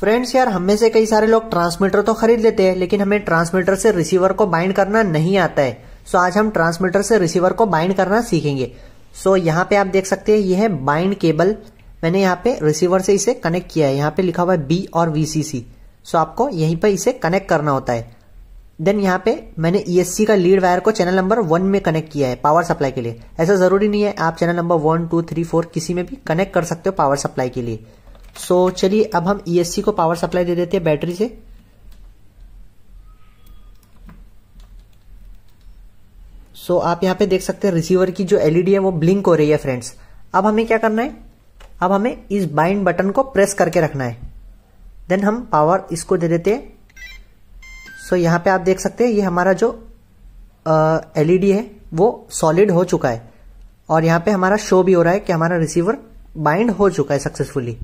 friends यार हम में से कई सारे लोग ट्रांसमीटर तो खरीद लेते हैं लेकिन हमें ट्रांसमीटर से रिसीवर को बाइंड करना नहीं आता है सो आज हम ट्रांसमीटर से रिसीवर को बाइंड करना सीखेंगे सो यहाँ पे आप देख सकते हैं ये है बाइंड केबल मैंने यहाँ पे रिसीवर से इसे कनेक्ट किया है यहाँ पे लिखा हुआ है बी और वी सो आपको यहीं पर इसे कनेक्ट करना होता है देन यहाँ पे मैंने ई e का लीड वायर को चैनल नंबर वन में कनेक्ट किया है पावर सप्लाई के लिए ऐसा जरूरी नहीं है आप channel number one two three four किसी में भी कनेक्ट कर सकते हो पावर सप्लाई के लिए सो so, चलिए अब हम ईएससी e को पावर सप्लाई दे देते हैं बैटरी से सो so, आप यहां पे देख सकते हैं रिसीवर की जो एलईडी e है वो ब्लिंक हो रही है फ्रेंड्स अब हमें क्या करना है अब हमें इस बाइंड बटन को प्रेस करके रखना है देन हम पावर इसको दे देते हैं सो so, यहाँ पे आप देख सकते हैं ये हमारा जो एलईडी e है वो सॉलिड हो चुका है और यहां पे हमारा शो भी हो रहा है कि हमारा रिसीवर बाइंड हो चुका है सक्सेसफुली